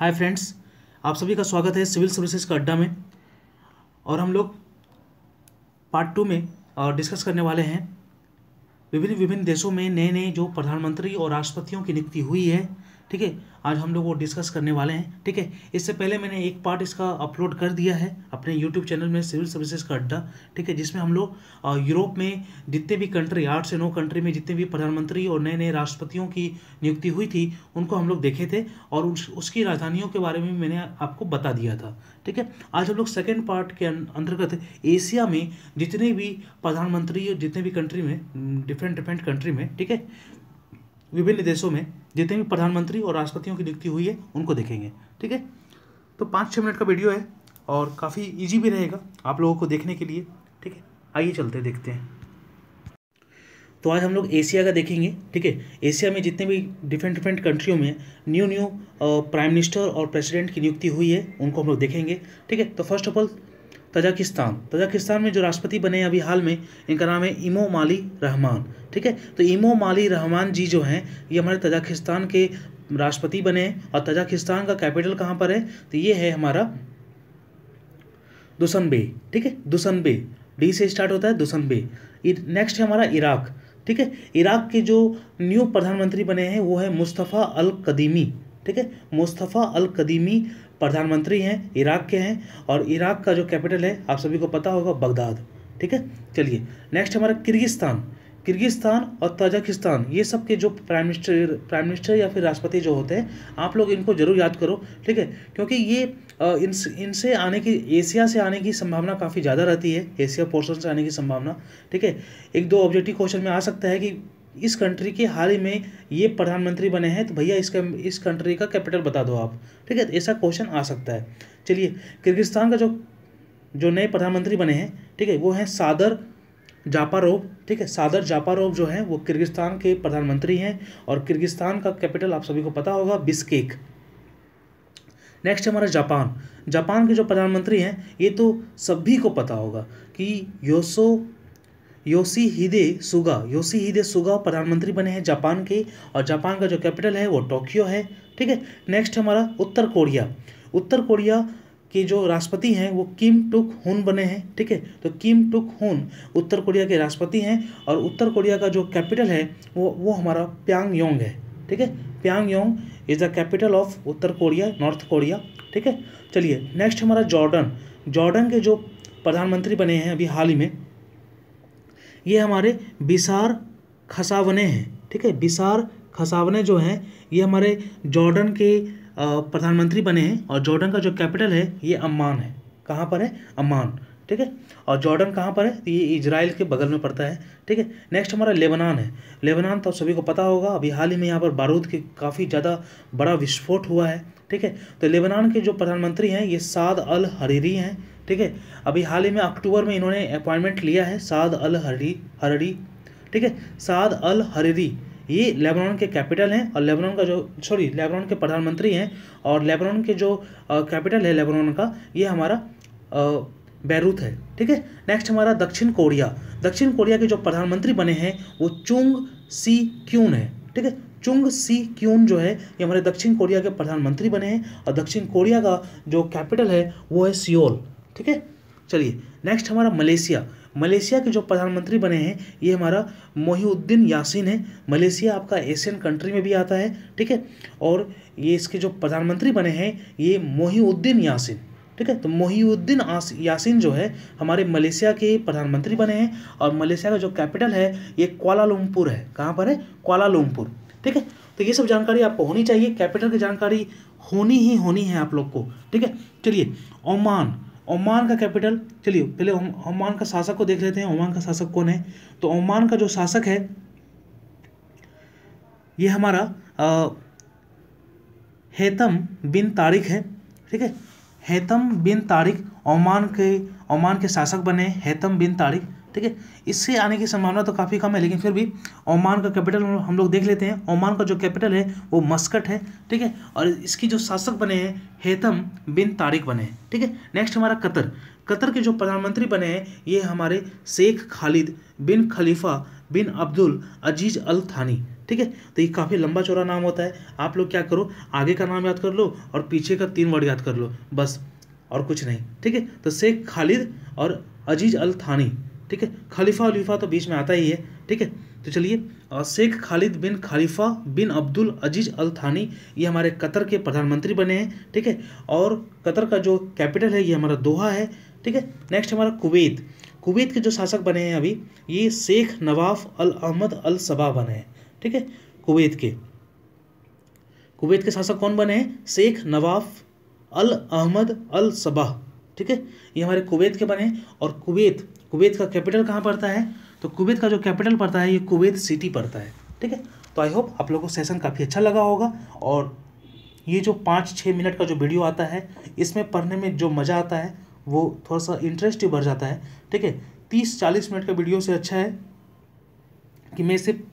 hi friends आप सभी का स्वागत है सिविल सर्विसेज का अड्डा में और हम लोग पार्ट टू में डिस्कस करने वाले हैं विभिन्न विभिन्न देशों में नए नए जो प्रधानमंत्री और राष्ट्रपतियों की नियुक्ति हुई है ठीक है आज हम लोग वो डिस्कस करने वाले हैं ठीक है इससे पहले मैंने एक पार्ट इसका अपलोड कर दिया है अपने यूट्यूब चैनल में सिविल सर्विसेज का अड्डा ठीक है जिसमें हम लोग यूरोप में जितने भी कंट्री आठ से नौ कंट्री में जितने भी प्रधानमंत्री और नए नए राष्ट्रपतियों की नियुक्ति हुई थी उनको हम लोग देखे थे और उस, उसकी राजधानियों के बारे में मैंने आपको बता दिया था ठीक है आज हम लोग सेकेंड पार्ट के अं-, अंतर्गत एशिया में जितने भी प्रधानमंत्री जितने भी कंट्री में डिफरेंट डिफरेंट कंट्री में ठीक है विभिन्न देशों में जितने भी प्रधानमंत्री और राष्ट्रपतियों की नियुक्ति हुई है उनको देखेंगे ठीक है तो पाँच छः मिनट का वीडियो है और काफ़ी ईजी भी रहेगा आप लोगों को देखने के लिए ठीक है आइए चलते देखते हैं तो आज हम लोग एशिया का देखेंगे ठीक है एशिया में जितने भी डिफरेंट डिफरेंट कंट्रियों में न्यू न्यू प्राइम मिनिस्टर और प्रेसिडेंट की नियुक्ति हुई है उनको हम लोग देखेंगे ठीक है तो first of all Tajikistan Tajikistan में जो राष्ट्रपति बने अभी हाल में इनका नाम है इमो माली रहमान ठीक है तो इमो माली रहमान जी जो हैं ये हमारे तजाकिस्तान के राष्ट्रपति बने और तजाकिस्तान का कैपिटल कहाँ पर है तो ये है हमारा दुसनबे ठीक है दुसनबे डी से स्टार्ट होता है दुसनबे नेक्स्ट है हमारा इराक़ ठीक है इराक़ के जो न्यू प्रधानमंत्री बने हैं वो है मुस्तफ़ा अल कदीमी ठीक है मुस्तफ़ा अल कदीमी प्रधानमंत्री हैं इराक़ के हैं और इराक़ का जो कैपिटल है आप सभी को पता होगा बगदाद ठीक है चलिए नेक्स्ट हमारा किर्गिस्तान किर्गिस्तान और ताजिकिस्तान ये सब के जो प्राइम मिनिस्टर प्राइम मिनिस्टर या फिर राष्ट्रपति जो होते हैं आप लोग इनको जरूर याद करो ठीक है क्योंकि ये इन इनसे आने की एशिया से आने की संभावना काफ़ी ज़्यादा रहती है एशिया पोर्शन से आने की संभावना ठीक है एक दो ऑब्जेक्टिव क्वेश्चन में आ सकता है कि इस कंट्री के हाल ही में ये प्रधानमंत्री बने हैं तो भैया इसका इस कंट्री का कैपिटल बता दो आप ठीक है तो ऐसा क्वेश्चन आ सकता है चलिए किर्गिस्तान का जो जो नए प्रधानमंत्री बने हैं ठीक है वो हैं सादर जापारोव ठीक है सादर जापारोव जो है वो किर्गिस्तान के प्रधानमंत्री हैं और किर्गिस्तान का कैपिटल आप सभी को पता होगा बिस्केक नेक्स्ट हमारा जापान जापान के जो प्रधानमंत्री हैं ये तो सभी को पता होगा कि योसो योशी हिदे सुगा योशी हिदे सुगा प्रधानमंत्री बने हैं जापान के और जापान का जो कैपिटल है वो टोक्यो है ठीक है नेक्स्ट हमारा उत्तर कोरिया उत्तर कोरिया के जो राष्ट्रपति हैं वो किम टुक हुन बने हैं ठीक है तो किम टुक हुन उत्तर कोरिया के राष्ट्रपति हैं और उत्तर कोरिया का जो कैपिटल है वो वो हमारा प्यांग योंग है ठीक है Pyongyang is the capital of उत्तर कोरिया नॉर्थ कोरिया ठीक है चलिए नेक्स्ट हमारा जॉर्डन जॉर्डन के जो प्रधानमंत्री बने हैं अभी हाल ही में ये हमारे बिसार खसावने हैं ठीक है बिसार खसावने जो हैं ये हमारे जॉर्डन के प्रधानमंत्री बने हैं और जॉर्डन का जो कैपिटल है ये अम्मान है कहाँ पर है अम्मान ठीक है और जॉर्डन कहाँ पर है तो ये इजराइल के बगल में पड़ता है ठीक है नेक्स्ट हमारा लेबनान है लेबनान तो सभी को पता होगा अभी हाल ही में यहाँ पर बारूद के काफ़ी ज़्यादा बड़ा विस्फोट हुआ है ठीक है तो लेबनान के जो प्रधानमंत्री हैं ये साद अल हरीरी हैं ठीक है अभी हाल ही में अक्टूबर में इन्होंने अपॉइंटमेंट लिया है साद अल हरी हररी ठीक है साद अल हररी ये लेबनान के कैपिटल हैं और लेबनान का जो सॉरी लेबनान के प्रधानमंत्री हैं और लेबनान के जो कैपिटल है लेबनान का ये हमारा बैरूत है ठीक है नेक्स्ट हमारा दक्षिण कोरिया दक्षिण कोरिया के जो प्रधानमंत्री बने हैं वो चुंग सी क्यून है ठीक है चुंग सी क्यून जो है ये हमारे दक्षिण कोरिया के प्रधानमंत्री बने हैं और दक्षिण कोरिया का जो कैपिटल है वो है सियोल ठीक है चलिए नेक्स्ट हमारा मलेशिया मलेशिया के जो प्रधानमंत्री बने हैं ये हमारा मोहिउद्दीन यासिन है मलेशिया आपका एशियन कंट्री में भी आता है ठीक है और ये इसके जो प्रधानमंत्री बने हैं ये मोहिउद्दीन यासिन ठीक है तो मोहिउद्दीन यासिन जो है हमारे मलेशिया के प्रधानमंत्री बने हैं और मलेशिया का जो कैपिटल है ये क्वालालम्पुर है कहाँ पर है क्वालालम्पुर ठीक है तो ये सब जानकारी आपको होनी चाहिए कैपिटल की जानकारी होनी ही होनी है आप लोग को ठीक है चलिए ओमान ओमान का कैपिटल चलिए पहले ओमान का शासक को देख लेते हैं ओमान का शासक कौन है तो ओमान का जो शासक है ये हमारा आ, हेतम बिन तारिक है ठीक है हेतम बिन तारिक ओमान के ओमान के शासक बने हेतम बिन तारिक ठीक है इससे आने की संभावना तो काफ़ी कम है लेकिन फिर भी ओमान का कैपिटल हम लोग देख लेते हैं ओमान का जो कैपिटल है वो मस्कट है ठीक है और इसकी जो शासक बने हैं हेतम बिन तारिक बने हैं ठीक है नेक्स्ट हमारा कतर कतर के जो प्रधानमंत्री बने हैं ये हमारे शेख खालिद बिन खलीफा बिन अब्दुल अजीज अल थानी ठीक है तो ये काफ़ी लंबा चौड़ा नाम होता है आप लोग क्या करो आगे का नाम याद कर लो और पीछे का तीन वर्ड याद कर लो बस और कुछ नहीं ठीक है तो शेख खालिद और अजीज अल थानी ठीक है खलीफा उलीफा तो बीच में आता ही है ठीक है तो चलिए शेख खालिद बिन खलीफा बिन अब्दुल अजीज अल थानी ये हमारे कतर के प्रधानमंत्री बने हैं ठीक है और कतर का जो कैपिटल है ये हमारा दोहा है ठीक है नेक्स्ट हमारा कुवैत कुवैत के जो शासक बने हैं अभी ये शेख नवाफ अल अहमद अल सबा बने हैं ठीक है कुवैत के कुवैत के शासक कौन बने हैं शेख नवाफ अल अहमद अल सबा ठीक है ये हमारे कुवैत के बने हैं और कुवैत कुवैत का कैपिटल कहाँ पड़ता है तो कुवैत का जो कैपिटल पड़ता है ये कुवैत सिटी पड़ता है ठीक है तो आई होप आप लोगों को सेशन काफ़ी अच्छा लगा होगा और ये जो पाँच छः मिनट का जो वीडियो आता है इसमें पढ़ने में जो मज़ा आता है वो थोड़ा सा इंटरेस्ट ही बढ़ जाता है ठीक है तीस चालीस मिनट का वीडियो से अच्छा है कि मैं सिर्फ